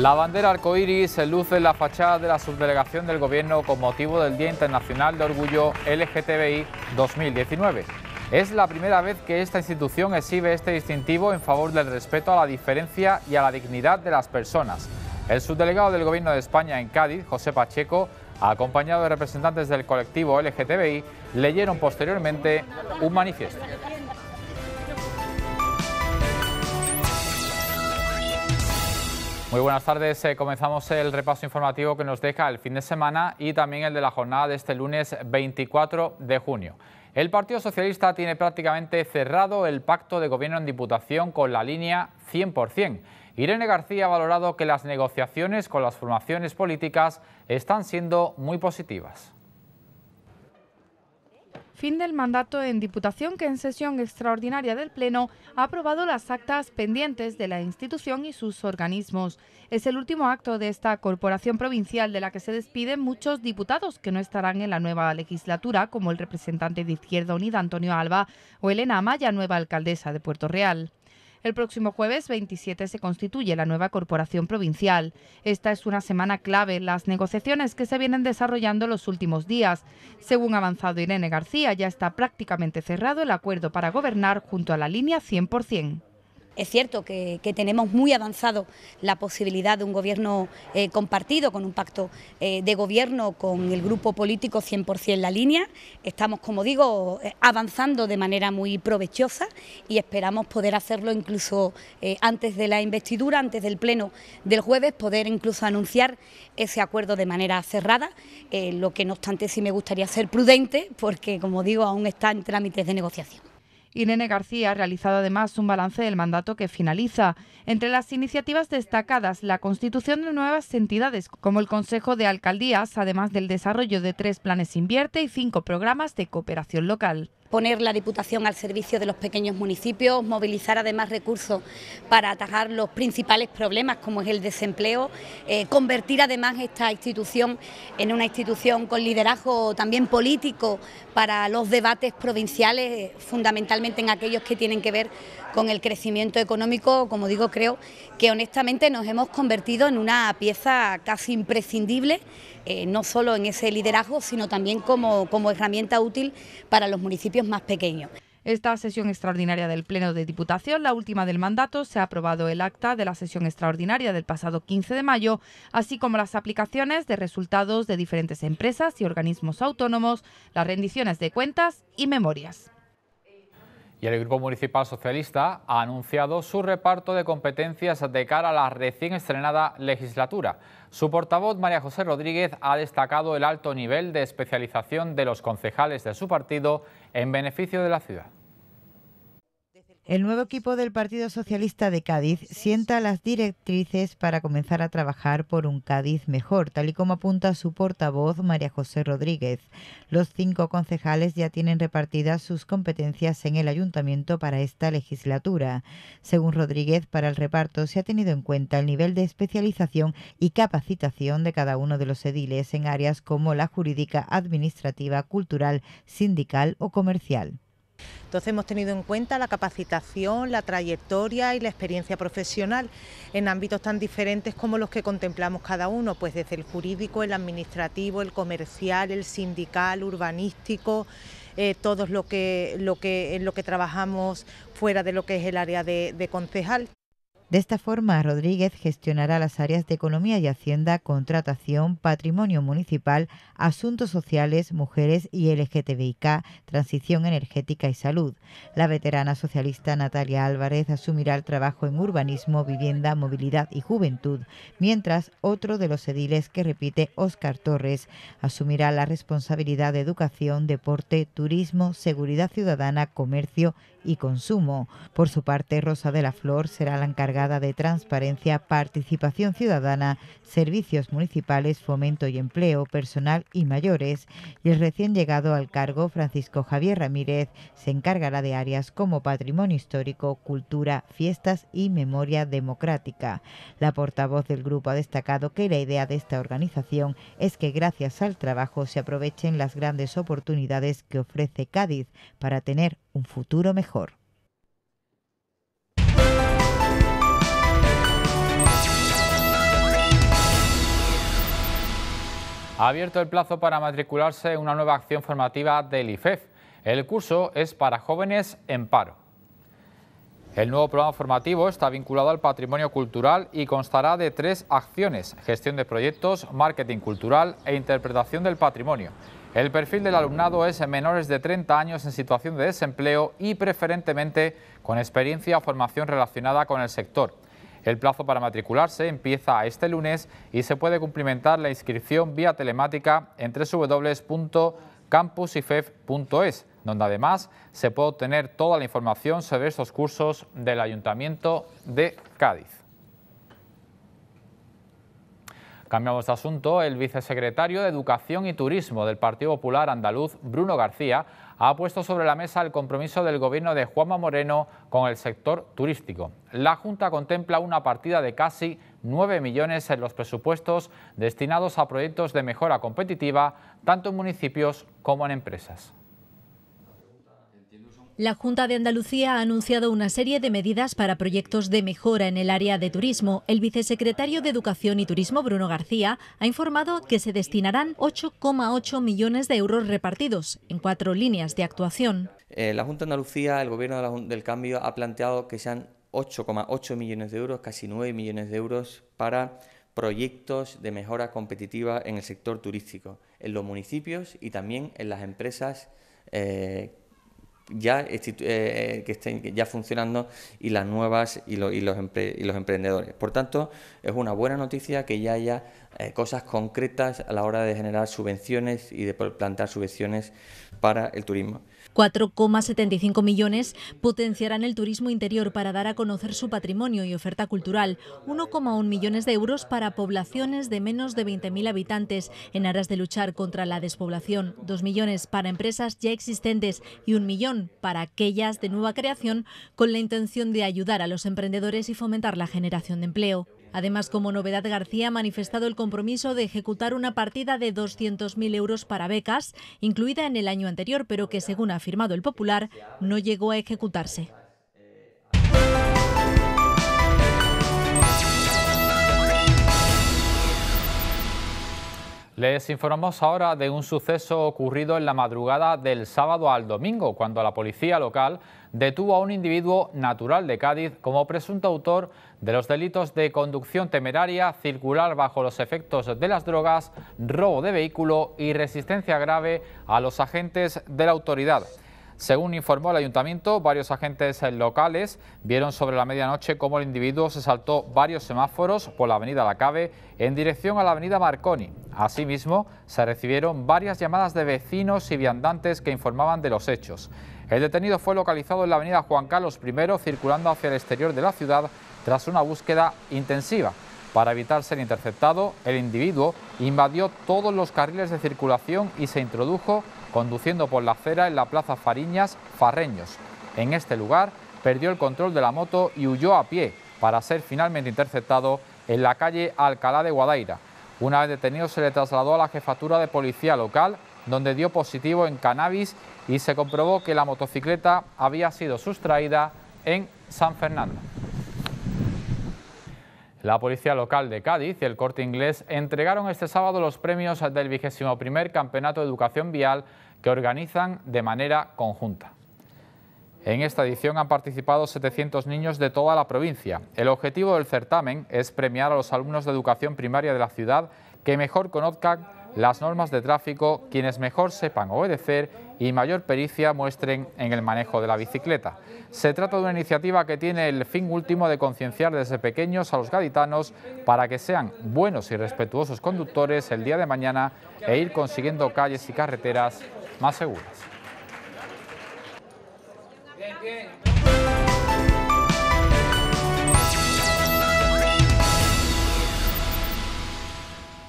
La bandera arcoíris se luce en la fachada de la subdelegación del Gobierno con motivo del Día Internacional de Orgullo LGTBI 2019. Es la primera vez que esta institución exhibe este distintivo en favor del respeto a la diferencia y a la dignidad de las personas. El subdelegado del Gobierno de España en Cádiz, José Pacheco, acompañado de representantes del colectivo LGTBI, leyeron posteriormente un manifiesto. Muy buenas tardes. Eh, comenzamos el repaso informativo que nos deja el fin de semana y también el de la jornada de este lunes 24 de junio. El Partido Socialista tiene prácticamente cerrado el pacto de gobierno en Diputación con la línea 100%. Irene García ha valorado que las negociaciones con las formaciones políticas están siendo muy positivas fin del mandato en Diputación que en sesión extraordinaria del Pleno ha aprobado las actas pendientes de la institución y sus organismos. Es el último acto de esta corporación provincial de la que se despiden muchos diputados que no estarán en la nueva legislatura, como el representante de Izquierda Unida Antonio Alba o Elena Amaya, nueva alcaldesa de Puerto Real. El próximo jueves 27 se constituye la nueva corporación provincial. Esta es una semana clave las negociaciones que se vienen desarrollando los últimos días. Según ha avanzado Irene García, ya está prácticamente cerrado el acuerdo para gobernar junto a la línea 100%. Es cierto que, tenemos muy avanzado la posibilidad de un gobierno eh, compartido, con un pacto eh, de gobierno con el grupo político 100% en la línea. Estamos, como digo, eh, avanzando de manera muy provechosa y esperamos poder hacerlo incluso antes de la investidura, antes del pleno del jueves, poder incluso anunciar ese acuerdo de manera cerrada, lo que no obstante sí me gustaría ser prudente porque, como digo, aún está en trámites de negociación. Irene García ha realizado además un balance del mandato que finaliza. Entre las iniciativas destacadas, la constitución de nuevas entidades, como el Consejo de Alcaldías, además del desarrollo de tres planes invierte y cinco programas de cooperación local poner la Diputación al servicio de los pequeños municipios, movilizar además recursos para atajar los principales problemas como es el desempleo, eh, convertir además esta institución en una institución con liderazgo también político para los debates provinciales, eh, fundamentalmente en aquellos que tienen que ver con el crecimiento económico, como digo, creo que honestamente nos hemos convertido en una pieza casi imprescindible, eh, no solo en ese liderazgo, sino también como, como herramienta útil para los municipios más pequeños. Esta sesión extraordinaria del Pleno de Diputación, la última del mandato, se ha aprobado el acta de la sesión extraordinaria del pasado 15 de mayo, así como las aplicaciones de resultados de diferentes empresas y organismos autónomos, las rendiciones de cuentas y memorias y el Grupo Municipal Socialista ha anunciado su reparto de competencias de cara a la recién estrenada legislatura. Su portavoz, María José Rodríguez, ha destacado el alto nivel de especialización de los concejales de su partido en beneficio de la ciudad. El nuevo equipo del Partido Socialista de Cádiz sienta las directrices para comenzar a trabajar por un Cádiz mejor, tal y como apunta su portavoz María José Rodríguez. Los cinco concejales ya tienen repartidas sus competencias en el ayuntamiento para esta legislatura. Según Rodríguez, para el reparto se ha tenido en cuenta el nivel de especialización y capacitación de cada uno de los ediles en áreas como la jurídica, administrativa, cultural, sindical o comercial. Entonces hemos tenido en cuenta la capacitación, la trayectoria y la experiencia profesional en ámbitos tan diferentes como los que contemplamos cada uno, pues desde el jurídico, el administrativo, el comercial, el sindical, urbanístico. Eh, todos lo que, lo que, en lo que trabajamos fuera de lo que es el área de concejal. De esta forma, Rodríguez gestionará las áreas de Economía y Hacienda, Contratación, Patrimonio Municipal, Asuntos Sociales, Mujeres y LGTBIK, Transición Energética y Salud. La veterana socialista Natalia Álvarez asumirá el trabajo en Urbanismo, Vivienda, Movilidad y Juventud, mientras otro de los ediles que repite Óscar Torres asumirá la responsabilidad de Educación, Deporte, Turismo, Seguridad Ciudadana, Comercio y consumo. Por su parte, Rosa de la Flor será la encargada de transparencia, participación ciudadana, servicios municipales, fomento y empleo, personal y mayores. Y el recién llegado al cargo, Francisco Javier Ramírez, se encargará de áreas como patrimonio histórico, cultura, fiestas y memoria democrática. La portavoz del grupo ha destacado que la idea de esta organización es que gracias al trabajo se aprovechen las grandes oportunidades que ofrece Cádiz para tener un futuro mejor. Ha abierto el plazo para matricularse en una nueva acción formativa del IFEF. E el curso es para jóvenes en paro. El nuevo programa formativo está vinculado al patrimonio cultural y constará de tres acciones, gestión de proyectos, marketing cultural e interpretación del patrimonio. El perfil del alumnado es en menores de 30 años en situación de desempleo y preferentemente con experiencia o formación relacionada con el sector. El plazo para matricularse empieza este lunes y se puede cumplimentar la inscripción vía telemática en www.campusifef.es, donde además se puede obtener toda la información sobre estos cursos del Ayuntamiento de Cádiz. Cambiamos de asunto. El vicesecretario de Educación y Turismo del Partido Popular Andaluz, Bruno García, ha puesto sobre la mesa el compromiso del gobierno de Juanma Moreno con el sector turístico. La Junta contempla una partida de casi 9 millones en los presupuestos destinados a proyectos de mejora competitiva, tanto en municipios como en empresas. La Junta de Andalucía ha anunciado una serie de medidas para proyectos de mejora en el área de turismo. El vicesecretario de Educación y Turismo, Bruno García, ha informado que se destinarán 8,8 millones de euros repartidos en cuatro líneas de actuación. Eh, la Junta de Andalucía, el Gobierno del Cambio, ha planteado que sean 8,8 millones de euros, casi 9 millones de euros, para proyectos de mejora competitiva en el sector turístico, en los municipios y también en las empresas eh, ya, eh, eh, que estén ya funcionando y las nuevas y, los emprendedores. Por tanto, es una buena noticia que ya haya eh, cosas concretas a la hora de generar subvenciones y de plantar subvenciones para el turismo. 4,75 millones potenciarán el turismo interior para dar a conocer su patrimonio y oferta cultural, 1,1 millones de euros para poblaciones de menos de 20.000 habitantes en aras de luchar contra la despoblación, 2 millones para empresas ya existentes y 1 millón para aquellas de nueva creación con la intención de ayudar a los emprendedores y fomentar la generación de empleo. Además, como novedad, García ha manifestado el compromiso de ejecutar una partida de 200.000 euros para becas, incluida en el año anterior, pero que, según ha afirmado el Popular, no llegó a ejecutarse. Les informamos ahora de un suceso ocurrido en la madrugada del sábado al domingo, cuando la policía local detuvo a un individuo natural de Cádiz como presunto autor de los delitos de conducción temeraria, circular bajo los efectos de las drogas, robo de vehículo y resistencia grave a los agentes de la autoridad. Según informó el ayuntamiento, varios agentes locales vieron sobre la medianoche cómo el individuo se saltó varios semáforos por la avenida La Cabe en dirección a la avenida Marconi. Asimismo, se recibieron varias llamadas de vecinos y viandantes que informaban de los hechos. El detenido fue localizado en la avenida Juan Carlos I, circulando hacia el exterior de la ciudad tras una búsqueda intensiva. Para evitar ser interceptado, el individuo invadió todos los carriles de circulación y se introdujo conduciendo por la acera en la Plaza Fariñas Farreños. En este lugar perdió el control de la moto y huyó a pie para ser finalmente interceptado en la calle Alcalá de Guadaira. Una vez detenido se le trasladó a la jefatura de policía local donde dio positivo en cannabis y se comprobó que la motocicleta había sido sustraída en San Fernando. La policía local de Cádiz y el Corte Inglés entregaron este sábado los premios del XXI Campeonato de Educación Vial que organizan de manera conjunta. En esta edición han participado 700 niños de toda la provincia. El objetivo del certamen es premiar a los alumnos de educación primaria de la ciudad que mejor conozcan las normas de tráfico, quienes mejor sepan obedecer y mayor pericia muestren en el manejo de la bicicleta. Se trata de una iniciativa que tiene el fin último de concienciar desde pequeños a los gaditanos para que sean buenos y respetuosos conductores el día de mañana e ir consiguiendo calles y carreteras más seguras.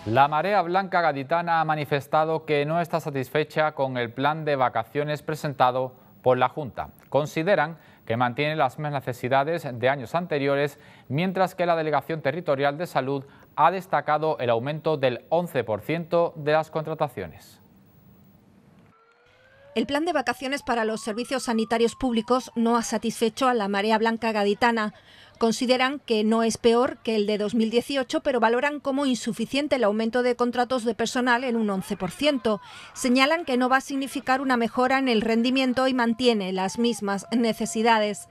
La Marea Blanca Gaditana ha manifestado que no está satisfecha con el plan de vacaciones presentado por la Junta. Consideran que mantiene las mismas necesidades de años anteriores, mientras que la Delegación Territorial de Salud ha destacado el aumento del 11% de las contrataciones. El plan de vacaciones para los servicios sanitarios públicos no ha satisfecho a la Marea Blanca Gaditana. Consideran que no es peor que el de 2018, pero valoran como insuficiente el aumento de contratos de personal en un 11%. Señalan que no va a significar una mejora en el rendimiento y mantiene las mismas necesidades.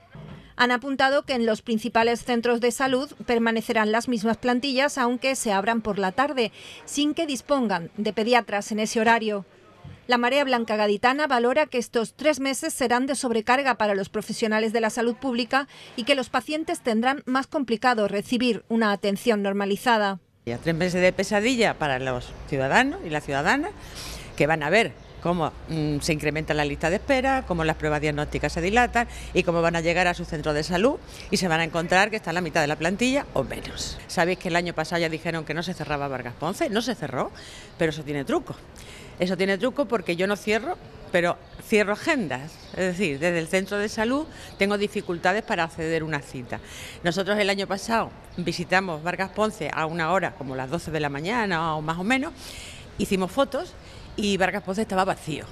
Han apuntado que en los principales centros de salud permanecerán las mismas plantillas, aunque se abran por la tarde, sin que dispongan de pediatras en ese horario. La Marea Blanca Gaditana valora que estos tres meses serán de sobrecarga para los profesionales de la salud pública y que los pacientes tendrán más complicado recibir una atención normalizada. Ya tres meses de pesadilla para los ciudadanos y las ciudadanas que van a ver cómo mm, se incrementa la lista de espera, cómo las pruebas diagnósticas se dilatan y cómo van a llegar a su centro de salud y se van a encontrar que está en la mitad de la plantilla o menos. Sabéis que el año pasado ya dijeron que no se cerraba Vargas Ponce, no se cerró, pero eso tiene truco. Eso tiene truco porque yo no cierro, pero cierro agendas. Es decir, desde el centro de salud tengo dificultades para acceder a una cita. Nosotros el año pasado visitamos Vargas Ponce a una hora, como las 12 de la mañana o más o menos, hicimos fotos y Vargas Ponce estaba vacío.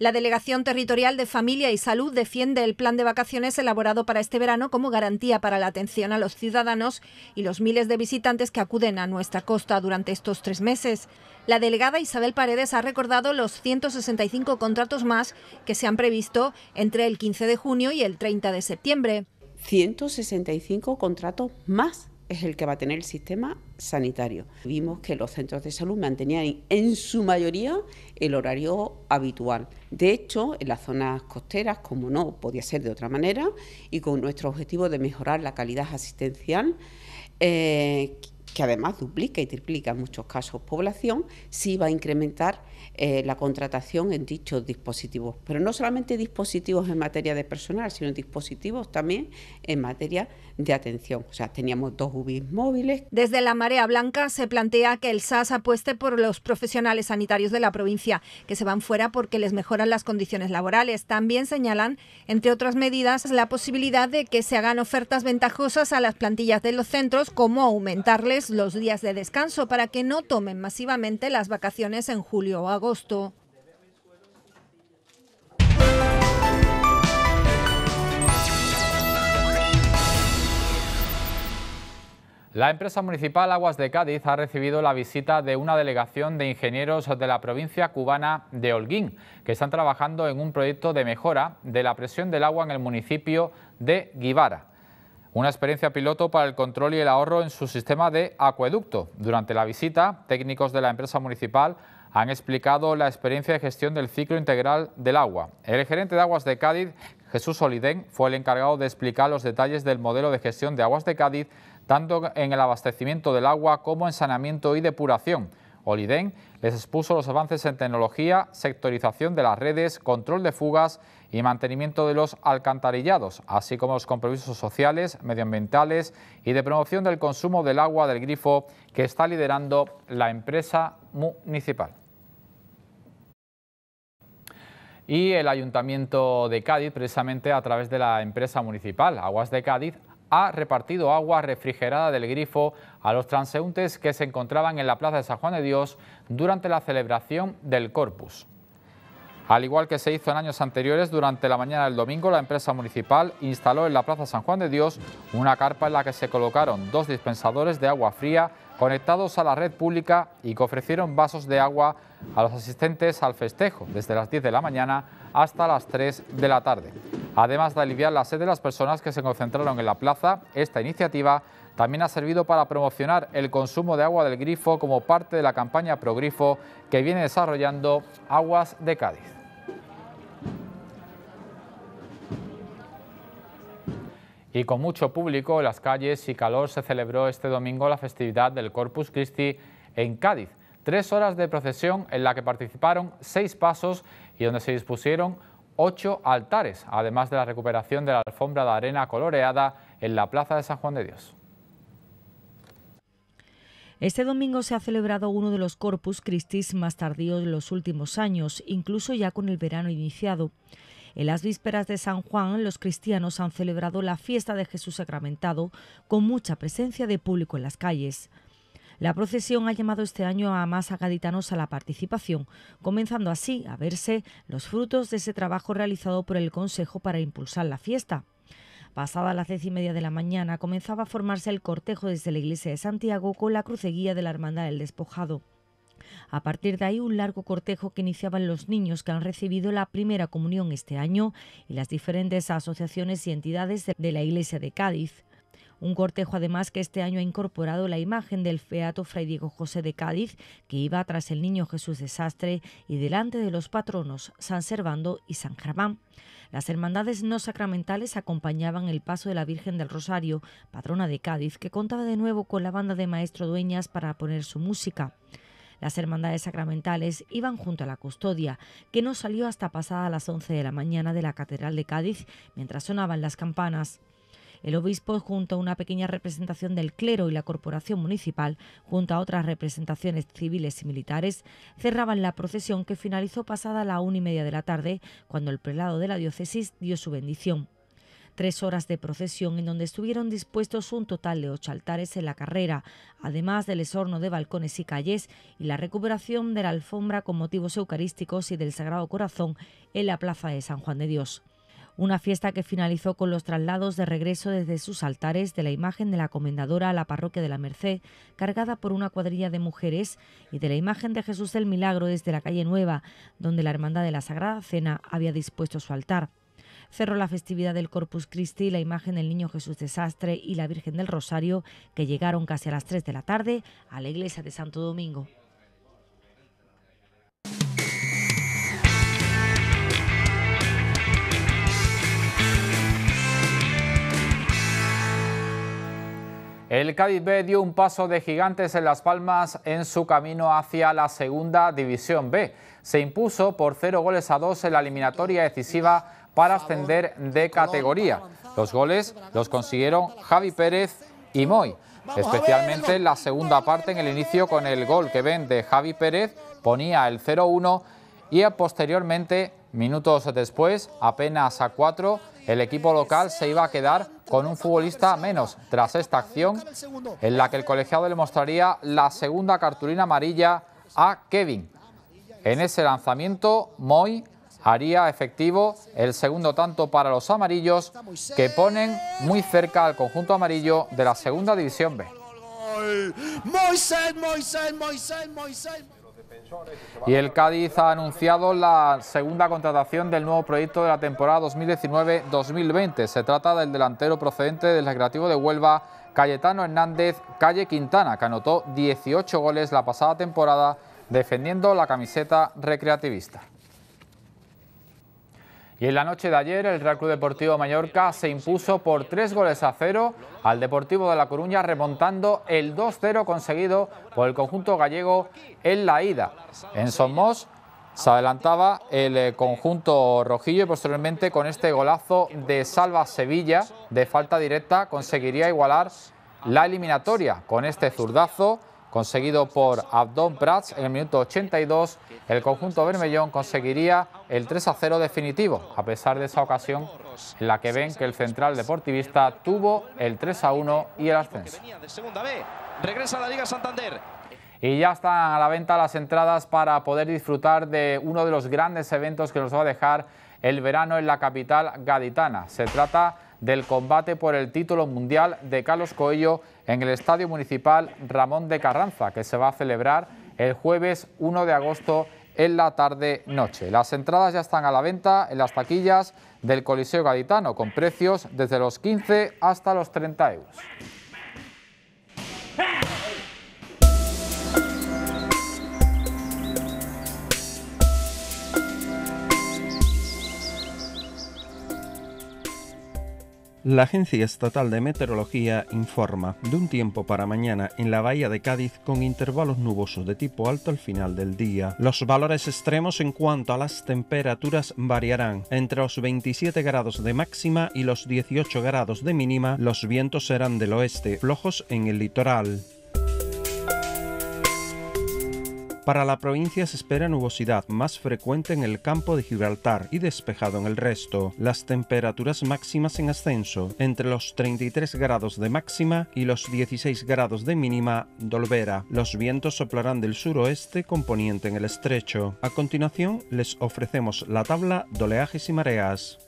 La Delegación Territorial de Familia y Salud defiende el plan de vacaciones elaborado para este verano como garantía para la atención a los ciudadanos y los miles de visitantes que acuden a nuestra costa durante estos tres meses. La delegada Isabel Paredes ha recordado los 165 contratos más que se han previsto entre el 15 de junio y el 30 de septiembre. 165 contratos más es el que va a tener el sistema sanitario. Vimos que los centros de salud mantenían en su mayoría el horario habitual. De hecho, en las zonas costeras, como no podía ser de otra manera, y con nuestro objetivo de mejorar la calidad asistencial, eh, que además duplica y triplica en muchos casos población, sí va a incrementar eh, la contratación en dichos dispositivos. Pero no solamente dispositivos en materia de personal, sino dispositivos también en materia de atención. O sea, teníamos dos UBIS móviles. Desde la Marea Blanca se plantea que el SAS apueste por los profesionales sanitarios de la provincia, que se van fuera porque les mejoran las condiciones laborales. También señalan, entre otras medidas, la posibilidad de que se hagan ofertas ventajosas a las plantillas de los centros, como aumentarles los días de descanso para que no tomen masivamente las vacaciones en julio o agosto. La empresa municipal Aguas de Cádiz ha recibido la visita de una delegación de ingenieros de la provincia cubana de Holguín, que están trabajando en un proyecto de mejora de la presión del agua en el municipio de Guivara una experiencia piloto para el control y el ahorro en su sistema de acueducto. Durante la visita, técnicos de la empresa municipal han explicado la experiencia de gestión del ciclo integral del agua. El gerente de Aguas de Cádiz, Jesús Olidén, fue el encargado de explicar los detalles del modelo de gestión de Aguas de Cádiz, tanto en el abastecimiento del agua como en saneamiento y depuración. Oliden les expuso los avances en tecnología, sectorización de las redes, control de fugas y mantenimiento de los alcantarillados, así como los compromisos sociales, medioambientales y de promoción del consumo del agua del grifo que está liderando la empresa municipal. Y el Ayuntamiento de Cádiz, precisamente a través de la empresa municipal Aguas de Cádiz, ha repartido agua refrigerada del grifo a los transeúntes que se encontraban en la Plaza de San Juan de Dios durante la celebración del Corpus. Al igual que se hizo en años anteriores, durante la mañana del domingo la empresa municipal instaló en la Plaza San Juan de Dios una carpa en la que se colocaron dos dispensadores de agua fría conectados a la red pública y que ofrecieron vasos de agua a los asistentes al festejo desde las 10 de la mañana hasta las 3 de la tarde. Además de aliviar la sed de las personas que se concentraron en la plaza, esta iniciativa también ha servido para promocionar el consumo de agua del grifo como parte de la campaña Progrifo que viene desarrollando Aguas de Cádiz. y con mucho público en las calles y calor se celebró este domingo la festividad del Corpus Christi en Cádiz. Tres horas de procesión en la que participaron seis pasos y donde se dispusieron ocho altares, además de la recuperación de la alfombra de arena coloreada en la Plaza de San Juan de Dios. Este domingo se ha celebrado uno de los Corpus Christi más tardíos de los últimos años, incluso ya con el verano iniciado. En las vísperas de San Juan, los cristianos han celebrado la fiesta de Jesús sacramentado con mucha presencia de público en las calles. La procesión ha llamado este año a más agaditanos a la participación, comenzando así a verse los frutos de ese trabajo realizado por el Consejo para impulsar la fiesta. Pasada las diez y media de la mañana comenzaba a formarse el cortejo desde la iglesia de Santiago con la cruceguía de la Hermandad del Despojado. A partir de ahí, un largo cortejo que iniciaban los niños que han recibido la primera comunión este año y las diferentes asociaciones y entidades de la Iglesia de Cádiz. Un cortejo además que este año ha incorporado la imagen del feato Fray Diego José de Cádiz, que iba tras el niño Jesús Desastre y delante de los patronos San Servando y San Germán. Las hermandades no sacramentales acompañaban el paso de la Virgen del Rosario, patrona de Cádiz, que contaba de nuevo con la banda de Maestro Dueñas para poner su música. Las hermandades sacramentales iban junto a la custodia, que no salió hasta pasada las 11 de la mañana de la Catedral de Cádiz mientras sonaban las campanas. El obispo, junto a una pequeña representación del clero y la corporación municipal, junto a otras representaciones civiles y militares, cerraban la procesión que finalizó pasada la una y media de la tarde, cuando el prelado de la diócesis dio su bendición tres horas de procesión en donde estuvieron dispuestos un total de ocho altares en la carrera, además del esorno de balcones y calles y la recuperación de la alfombra con motivos eucarísticos y del Sagrado Corazón en la Plaza de San Juan de Dios una fiesta que finalizó con los traslados de regreso desde sus altares de la imagen de la comendadora a la parroquia de la Merced, cargada por una cuadrilla de mujeres, y de la imagen de Jesús del Milagro desde la calle Nueva, donde la Hermandad de la Sagrada Cena había dispuesto su altar cerró la festividad del Corpus Christi la imagen del Niño Jesús Desastre y la Virgen del Rosario, que llegaron casi a las 3 de la tarde a la iglesia de Santo Domingo. El Cádiz B dio un paso de gigantes en Las Palmas en su camino hacia la segunda división B. Se impuso por cero goles a dos... en la eliminatoria decisiva para ascender de categoría. Los goles los consiguieron Javi Pérez y Moy. Especialmente en la segunda parte, en el inicio, con el gol que ven de Javi Pérez, ponía el 0-1 y posteriormente, minutos después, apenas a 4, el equipo local se iba a quedar con un futbolista menos tras esta acción, en la que el colegiado le mostraría la segunda cartulina amarilla a Kevin. En ese lanzamiento, Moy haría efectivo el segundo tanto para los amarillos que ponen muy cerca al conjunto amarillo de la segunda división B. Y el Cádiz ha anunciado la segunda contratación del nuevo proyecto de la temporada 2019-2020. Se trata del delantero procedente del Recreativo de Huelva, Cayetano Hernández Calle Quintana, que anotó 18 goles la pasada temporada defendiendo la camiseta recreativista. Y en la noche de ayer, el Real Club Deportivo Mallorca se impuso por tres goles a cero al Deportivo de La Coruña, remontando el 2-0 conseguido por el conjunto gallego en la ida. En Somos se adelantaba el eh, conjunto rojillo y posteriormente con este golazo de Salva Sevilla de falta directa conseguiría igualar la eliminatoria con este zurdazo conseguido por Abdón Prats en el minuto 82, el conjunto bermellón conseguiría el 3 a 0 definitivo, a pesar de esa ocasión en la que ven que el central deportivista tuvo el 3 a 1 y el ascenso. Regresa la Liga Santander. Y ya están a la venta las entradas para poder disfrutar de uno de los grandes eventos que nos va a dejar el verano en la capital gaditana. Se trata del combate por el título mundial de Carlos Coello en el Estadio Municipal Ramón de Carranza, que se va a celebrar el jueves 1 de agosto en la tarde-noche. Las entradas ya están a la venta en las taquillas del Coliseo Gaditano, con precios desde los 15 hasta los 30 euros. La Agencia Estatal de Meteorología informa de un tiempo para mañana en la bahía de Cádiz con intervalos nubosos de tipo alto al final del día. Los valores extremos en cuanto a las temperaturas variarán. Entre los 27 grados de máxima y los 18 grados de mínima, los vientos serán del oeste, flojos en el litoral. Para la provincia se espera nubosidad más frecuente en el campo de Gibraltar y despejado en el resto. Las temperaturas máximas en ascenso, entre los 33 grados de máxima y los 16 grados de mínima, Dolvera. Los vientos soplarán del suroeste componiente en el estrecho. A continuación les ofrecemos la tabla de oleajes y mareas.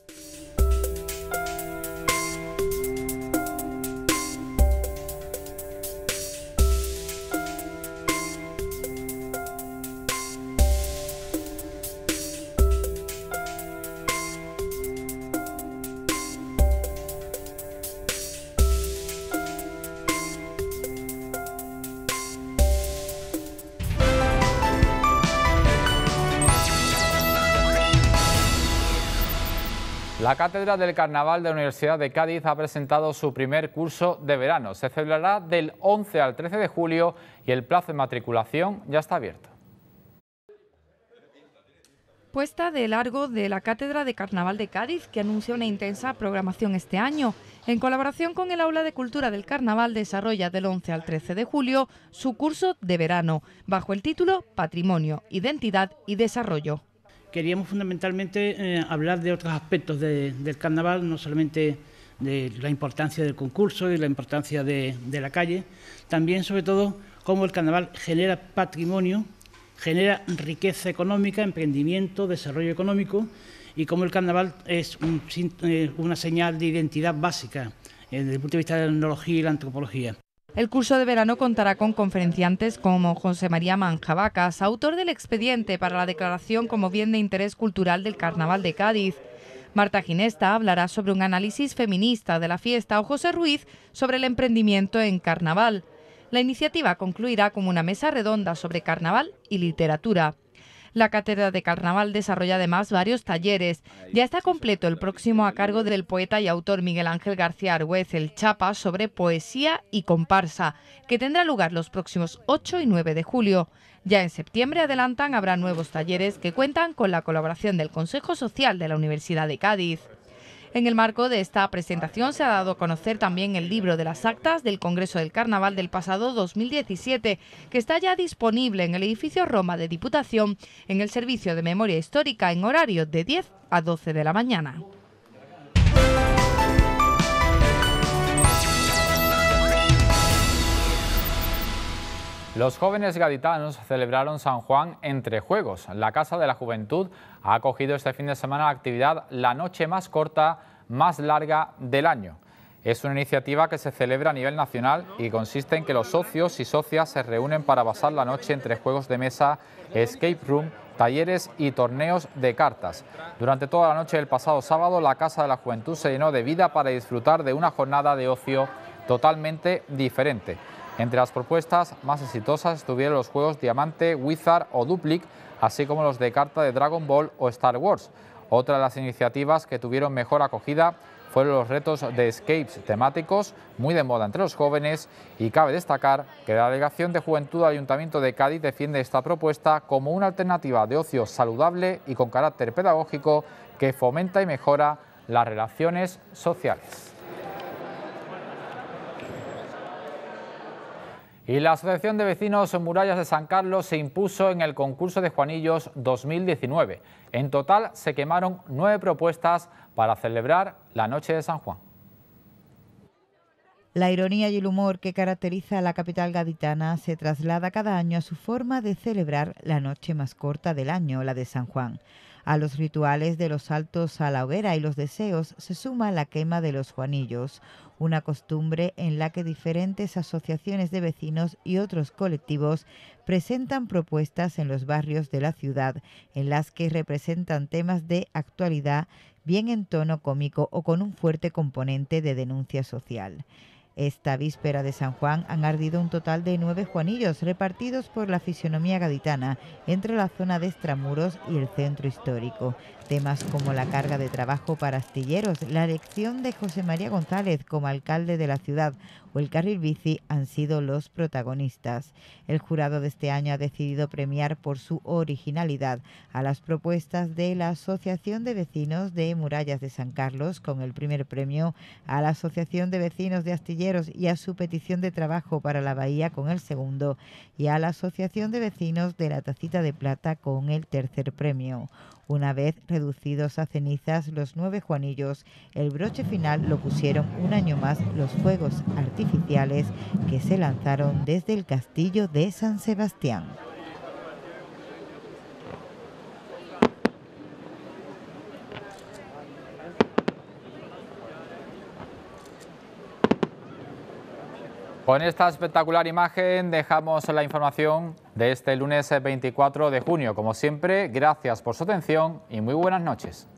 La Cátedra del Carnaval de la Universidad de Cádiz ha presentado su primer curso de verano. Se celebrará del 11 al 13 de julio y el plazo de matriculación ya está abierto. Puesta de largo de la Cátedra de Carnaval de Cádiz, que anuncia una intensa programación este año. En colaboración con el Aula de Cultura del Carnaval, desarrolla del 11 al 13 de julio su curso de verano, bajo el título Patrimonio, Identidad y Desarrollo queríamos fundamentalmente eh, hablar de otros aspectos del carnaval, no solamente de la importancia del concurso y la importancia de, la calle, también sobre todo cómo el carnaval genera patrimonio, genera riqueza económica, emprendimiento, desarrollo económico y cómo el carnaval es eh, una señal de identidad básica eh, desde el punto de vista de la etnología y la antropología. El curso de verano contará con conferenciantes como José María Manjabacas, autor del expediente para la declaración como bien de interés cultural del Carnaval de Cádiz. Marta Ginesta hablará sobre un análisis feminista de la fiesta o José Ruiz sobre el emprendimiento en carnaval. La iniciativa concluirá con una mesa redonda sobre carnaval y literatura. La Cátedra de Carnaval desarrolla además varios talleres. Ya está completo el próximo a cargo del poeta y autor Miguel Ángel García Argüez, el Chapa, sobre poesía y comparsa, que tendrá lugar los próximos 8 y 9 de julio. Ya en septiembre adelantan habrá nuevos talleres que cuentan con la colaboración del Consejo Social de la Universidad de Cádiz. En el marco de esta presentación se ha dado a conocer también el libro de las actas del Congreso del Carnaval del pasado 2017, que está ya disponible en el edificio Roma de Diputación en el Servicio de Memoria Histórica en horario de 10 a 12 de la mañana. Los jóvenes gaditanos celebraron San Juan entre juegos. La Casa de la Juventud ha acogido este fin de semana la actividad La Noche Más Corta, Más Larga del Año. Es una iniciativa que se celebra a nivel nacional y consiste en que los socios y socias se reúnen para pasar la noche entre juegos de mesa, escape room, talleres y torneos de cartas. Durante toda la noche del pasado sábado, la Casa de la Juventud se llenó de vida para disfrutar de una jornada de ocio totalmente diferente. Entre las propuestas más exitosas estuvieron los juegos Diamante, Wizard o Duplic, así como los de carta de Dragon Ball o Star Wars. Otra de las iniciativas que tuvieron mejor acogida fueron los retos de escapes temáticos, muy de moda entre los jóvenes, y cabe destacar que la Delegación de Juventud del Ayuntamiento de Cádiz defiende esta propuesta como una alternativa de ocio saludable y con carácter pedagógico que fomenta y mejora las relaciones sociales. Y la Asociación de Vecinos Murallas de San Carlos se impuso en el concurso de Juanillos 2019. En total se quemaron nueve propuestas para celebrar la Noche de San Juan. La ironía y el humor que caracteriza a la capital gaditana se traslada cada año a su forma de celebrar la noche más corta del año, la de San Juan. A los rituales de los saltos a la hoguera y los deseos se suma la quema de los juanillos, una costumbre en la que diferentes asociaciones de vecinos y otros colectivos presentan propuestas en los barrios de la ciudad en las que representan temas de actualidad bien en tono cómico o con un fuerte componente de denuncia social. Esta víspera de San Juan han ardido un total de nueve juanillos repartidos por la fisionomía gaditana entre la zona de extramuros y el centro histórico. Temas como la carga de trabajo para astilleros, la elección de José María González como alcalde de la ciudad el carril bici han sido los protagonistas. El jurado de este año ha decidido premiar por su originalidad a las propuestas de la Asociación de Vecinos de Murallas de San Carlos con el primer premio, a la Asociación de Vecinos de Astilleros y a su petición de trabajo para la Bahía con el segundo y a la Asociación de Vecinos de la Tacita de Plata con el tercer premio. Una vez reducidos a cenizas los nueve Juanillos, el broche final lo pusieron un año más los fuegos artificiales que se lanzaron desde el castillo de San Sebastián. Con esta espectacular imagen dejamos la información de este lunes 24 eh, de junio. Como siempre, gracias por su atención y muy buenas noches.